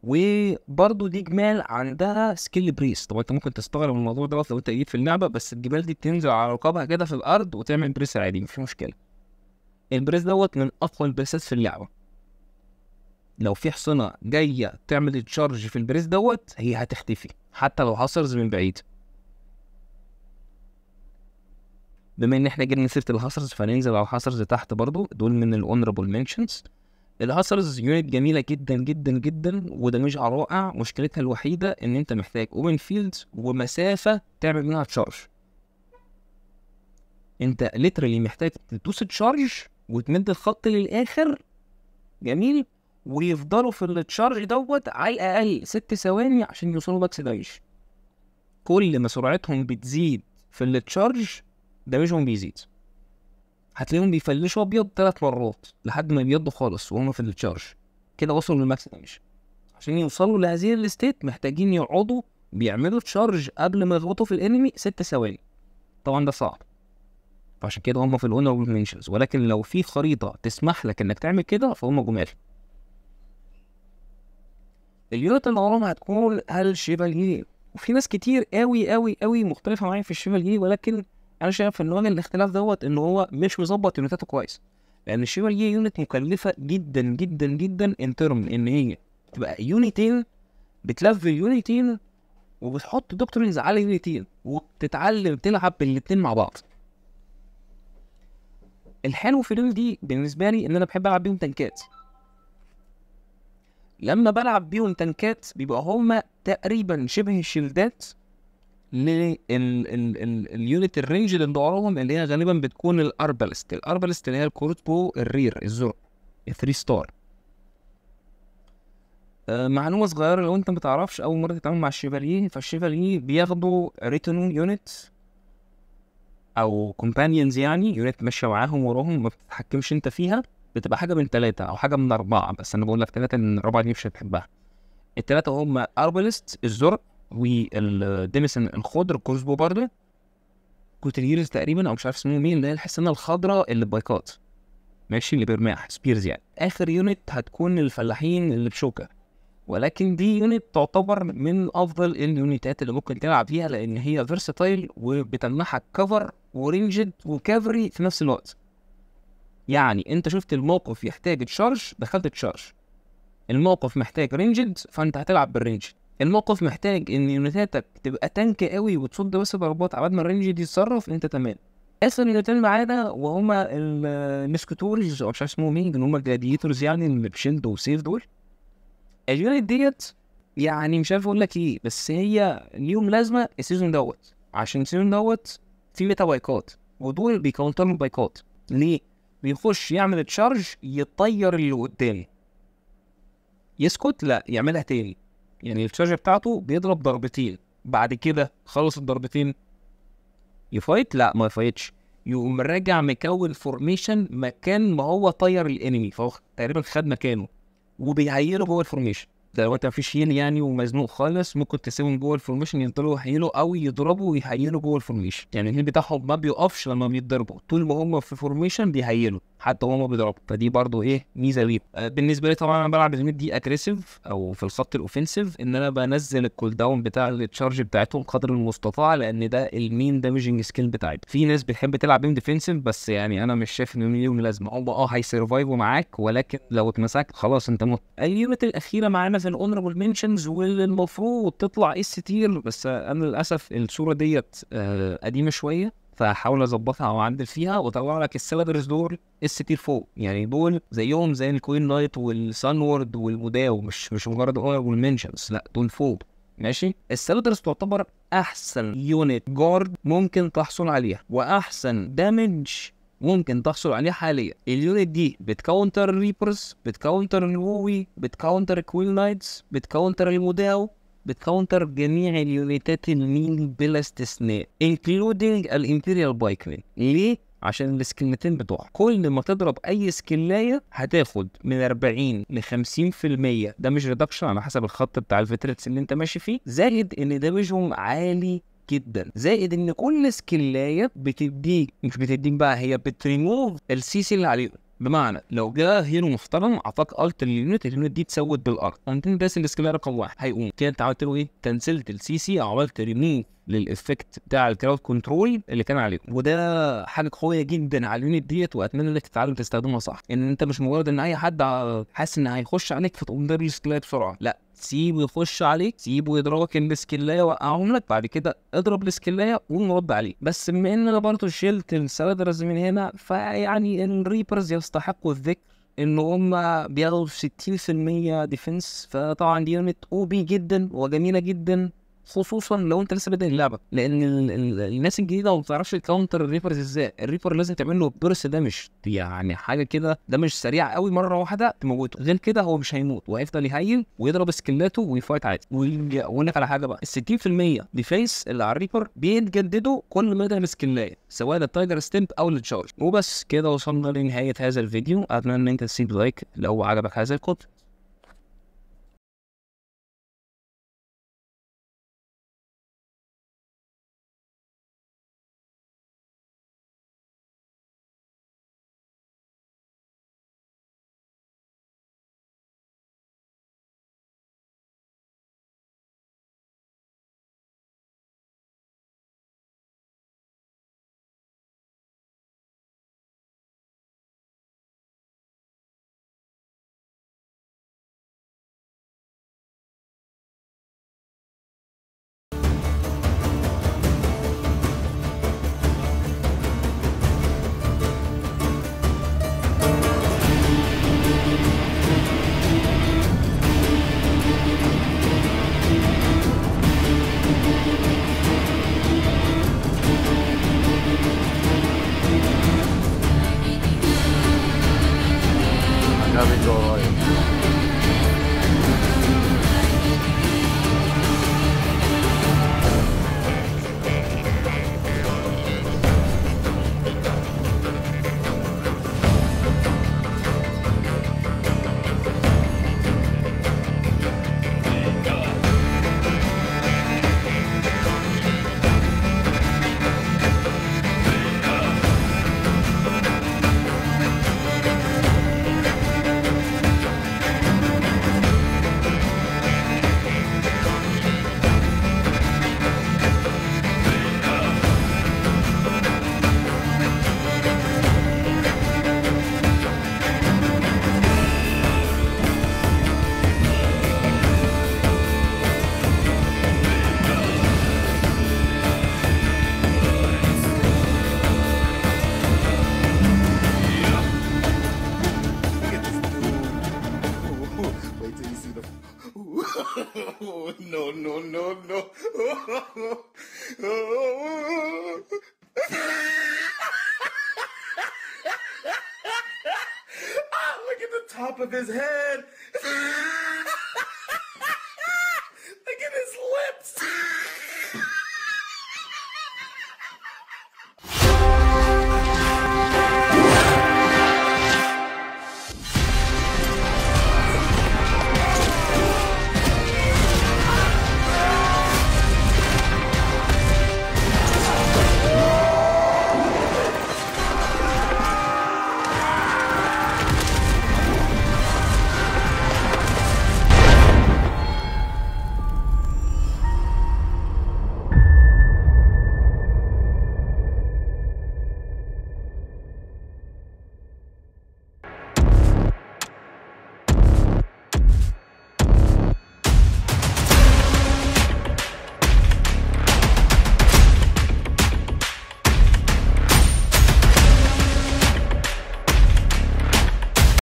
وبرضه دي جمال عندها سكيل بريس طبعا انت ممكن تستغرب الموضوع دوت لو انت جيت في اللعبه بس الجمال دي بتنزل على رقابها كده في الارض وتعمل بريس عادي مفيش مشكله البريس دوت من اقوى البريسات في اللعبه لو في حصنه جايه تعمل تشارج في البريس دوت هي هتختفي حتى لو هاسرز من بعيد بما ان احنا جبنا سيره الهاسرز فننزل على الهاسرز تحت برضو دول من الاونربل منشنز الهاسلز يونت جميله جدا جدا جدا ودمجها رائع مشكلتها الوحيده ان انت محتاج اوبن فيلدز ومسافه تعمل منها تشارج انت ليترالي محتاج تدوس تشارج وتمد الخط للاخر جميل ويفضلوا في التشارج دوت على الاقل ست ثواني عشان يوصلوا باكس دامج كل ما سرعتهم بتزيد في التشارج دمجهم بيزيد هتلاقيهم بيفلشوا ابيض ثلاث مرات لحد ما يبيضوا خالص وهم في التشارج كده وصلوا للماكسيمم عشان يوصلوا لهذه الاستيت محتاجين يقعدوا بيعملوا تشارج قبل ما يخبطوا في الانمي ست ثواني طبعا ده صعب فعشان كده هم في الاونر منشنز ولكن لو في خريطه تسمح لك انك تعمل كده فهم جمال اليونت اللي وراهم هتكون هل شيفالير وفي ناس كتير قوي قوي قوي مختلفه معايا في الشيفالير ولكن انا شايف ان وجه الاختلاف دوت ان هو مش مظبط يونتاته كويس لان الشيوال دي يونت مكلفه جدا جدا جدا ان ترم ان هي تبقى يونتين بتلف يونتين وبتحط دكتورينز على يونتين وبتتعلم تلعب بالاتنين مع بعض الحلو في دول دي بالنسبه لي ان انا بحب العب بيهم تنكات لما بلعب بيهم تنكات بيبقى هما تقريبا شبه الشيلدات لليونت الرينج اللي بيقعدهم اللي هي غالبا بتكون الاربلست الاربلست اللي هي الكروت بو الرير الزرق الثري ستار آه، معلومه صغيره لو انت ما تعرفش اول مره تتعامل مع الشيفاليه فالشيفاليه بياخدوا ريتنو يونت او كومبانيونز يعني يونت ماشيه معاهم وراهم ما بتتحكمش انت فيها بتبقى حاجه من ثلاثه او حاجه من اربعه بس انا بقول لك ثلاثه ان الرابعه دي مش هتحبها الثلاثه هم اربلست الزرق والديمسن الخضر كوزبو برضه كوتريرز تقريبا او مش عارف اسمه مين اللي هي الحصانه الخضراء اللي بايكات ماشي اللي برماح سبيرز يعني اخر يونت هتكون الفلاحين اللي بشوكه ولكن دي يونت تعتبر من افضل اليونتات اللي ممكن تلعب فيها لان هي فيرساتايل وبتمنحك كفر ورينجد وكافري في نفس الوقت يعني انت شفت الموقف يحتاج تشارج دخلت تشارج الموقف محتاج رينجد فانت هتلعب بالرينجد الموقف محتاج ان يونتاتك تبقى تانك قوي وتصد بس ضربات عبال ما الرينج دي يتصرف انت تمام اخر يونتين معانا وهما المسكتورز او مش عارف اسمهم مين إيه، هما الجلاديتورز يعني اللي بشيلد وسيف دول اليونت ديت يعني مش عارف اقول لك ايه بس هي ليهم لازمه السيزون دوت عشان السيزون دوت في ميتا بايكات ودول بيكونتروا بايكات ليه؟ بيخش يعمل تشارج يطير اللي قدامه يسكت لا يعملها تاني يعني التشارجر بتاعته بيضرب ضربتين بعد كده خلص الضربتين يفايت لا ما يفايتش يقوم راجع مكون فورميشن مكان ما هو طير الانمي فهو تقريبا خد مكانه وبيعيره جوه الفورميشن ده لو انت مفيش هيل يعني ومزنوق خالص ممكن تسيبهم جوه الفورميشن ينطلقوا يحيلوا او يضربوا ويحيلوا جوه الفورميشن يعني الهيل بتاعهم ما بيقفش لما بيتضربوا طول ما هم في فورميشن بيهيلوا حتى وهم بيضربوا فدي برضو ايه ميزه ليه آه، بالنسبه لي طبعا انا بلعب الهجمات دي اجريسيف او في الخط الاوفنسيف ان انا بنزل الكول داون بتاع التشارج بتاعتهم قدر المستطاع لان ده المين دامجنج سكيل بتاعي في ناس بتحب تلعب بيم ديفنسيف بس يعني انا مش شايف ان ليهم لازمه هم اه هيسرفايفوا معاك ولكن لو اتمسكت خلاص انت مت اليونت الاخيره معانا في الاونربل منشنز والمفروض تطلع اس تير بس انا للاسف الصوره ديت آه، قديمه شويه فحاول اظبطها او اعدل فيها واطلع لك السلابرز دول اس تير فوق يعني دول زيهم زي الكوين نايت والسان وورد والمداو مش مش مجرد اونربل والمنشنز لا دول فوق ماشي السلودرز تعتبر احسن يونت جارد ممكن تحصل عليها واحسن دامج ممكن تحصل عليه حاليا اليونت دي بتكاونتر الريبرز بتكاونتر الووي بتكاونتر كويل نايتس بتكاونتر الموداو بتكونتر جميع اليونتات المين بلا استثناء انكلودنج الامبيريال مين ليه؟ عشان السكنتين بتوعها كل ما تضرب اي سكلايه هتاخد من 40 ل 50% ده مش ريدكشن على حسب الخط بتاع الفتريتس اللي انت ماشي فيه زائد ان دمجهم عالي جدا زائد ان كل سكلايه بتديك مش بتديك بقى هي بتريموف السيسي اللي عليهم بمعنى لو جه هيرو محترم اعطاك الت اليونت اليونت دي تسود بالارت انت بس السكيل رقم واحد هيقوم كده انت عملت له ايه؟ كنسلت السي سي عملت ريموف للافكت بتاع الكراود كنترول اللي كان عليه وده حاجه قويه جدا على اليونت ديت واتمنى انك تتعلم تستخدمها صح ان انت مش مجرد ان اي حد حاسس ان هيخش عليك فتقوم داري سكيل بسرعه لا سيبه يخش عليك سيبه يضربك السكلايه وقعهم لك بعد كده اضرب السكلايه وقوم رد عليه بس بما ان انا برضه شلت السلادرز من هنا فيعني الريبرز يستحقوا الذكر ان هم بياخدوا 60% ديفنس فطبعا دي يونت او بي جدا وجميله جدا خصوصا لو انت لسه بادئ اللعبه لان الناس الجديده ما بتعرفش الكاونتر الريبرز ازاي الريبر لازم تعمل له بيرس دامج يعني حاجه كده دامج سريع قوي مره واحده تموته غير كده هو مش هيموت وهيفضل يهيل ويضرب سكلاته ويفايت عادي واقول لك على حاجه بقى ال 60% ديفيس اللي على الريبر بيتجددوا كل ما يضرب سكيلات سواء للتايجر ستيمب او للتشارج وبس كده وصلنا لنهايه هذا الفيديو اتمنى ان انت تسيب لايك لو عجبك هذا الكود